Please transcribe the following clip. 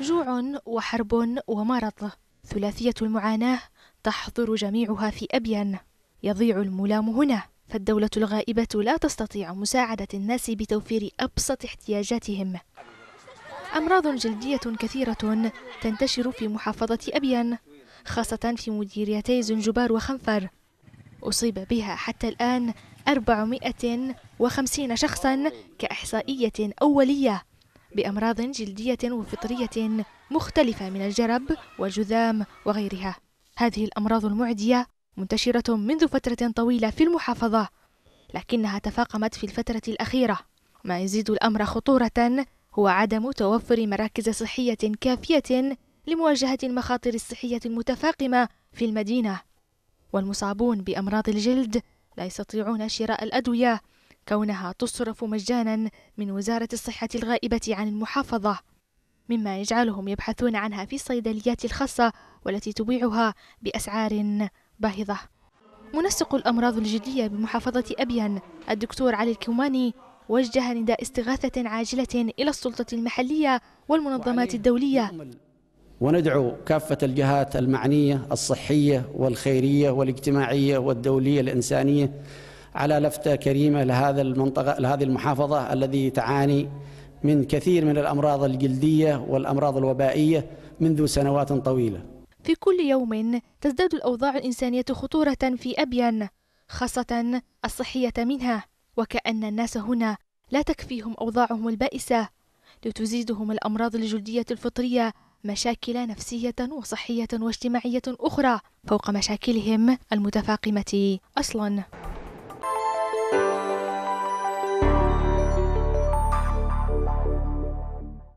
جوع وحرب ومرض ثلاثية المعاناة تحضر جميعها في أبيان يضيع الملام هنا فالدولة الغائبة لا تستطيع مساعدة الناس بتوفير أبسط احتياجاتهم أمراض جلدية كثيرة تنتشر في محافظة أبيان خاصة في مديريتي زنجبار وخنفر أصيب بها حتى الآن 450 شخصا كإحصائية أولية بأمراض جلدية وفطرية مختلفة من الجرب والجذام وغيرها هذه الأمراض المعدية منتشرة منذ فترة طويلة في المحافظة لكنها تفاقمت في الفترة الأخيرة ما يزيد الأمر خطورة هو عدم توفر مراكز صحية كافية لمواجهة المخاطر الصحية المتفاقمة في المدينة والمصابون بأمراض الجلد لا يستطيعون شراء الأدوية كونها تصرف مجانا من وزارة الصحة الغائبة عن المحافظة مما يجعلهم يبحثون عنها في الصيدليات الخاصة والتي تبيعها بأسعار باهظة منسق الأمراض الجلدية بمحافظة أبين الدكتور علي الكوماني وجه نداء استغاثة عاجلة إلى السلطة المحلية والمنظمات الدولية وندعو كافة الجهات المعنية الصحية والخيرية والاجتماعية والدولية الإنسانية على لفتة كريمة لهذا المنطقة لهذه المحافظة الذي تعاني من كثير من الأمراض الجلدية والأمراض الوبائية منذ سنوات طويلة في كل يوم تزداد الأوضاع الإنسانية خطورة في أبين خاصة الصحية منها وكأن الناس هنا لا تكفيهم أوضاعهم البائسة لتزيدهم الأمراض الجلدية الفطرية مشاكل نفسية وصحية واجتماعية أخرى فوق مشاكلهم المتفاقمة أصلاً